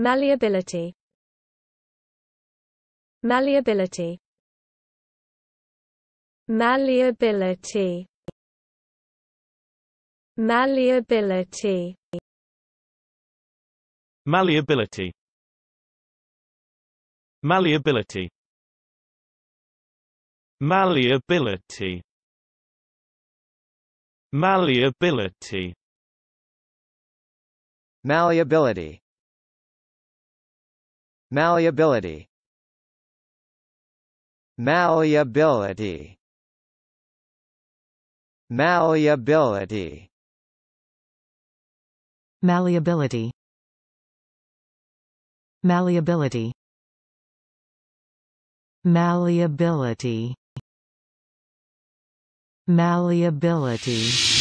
Malleability Malleability Malleability Malleability Malleability Malleability Malleability Malleability Malleability Malleability Malleability Malleability Malleability Malleability Malleability Malleability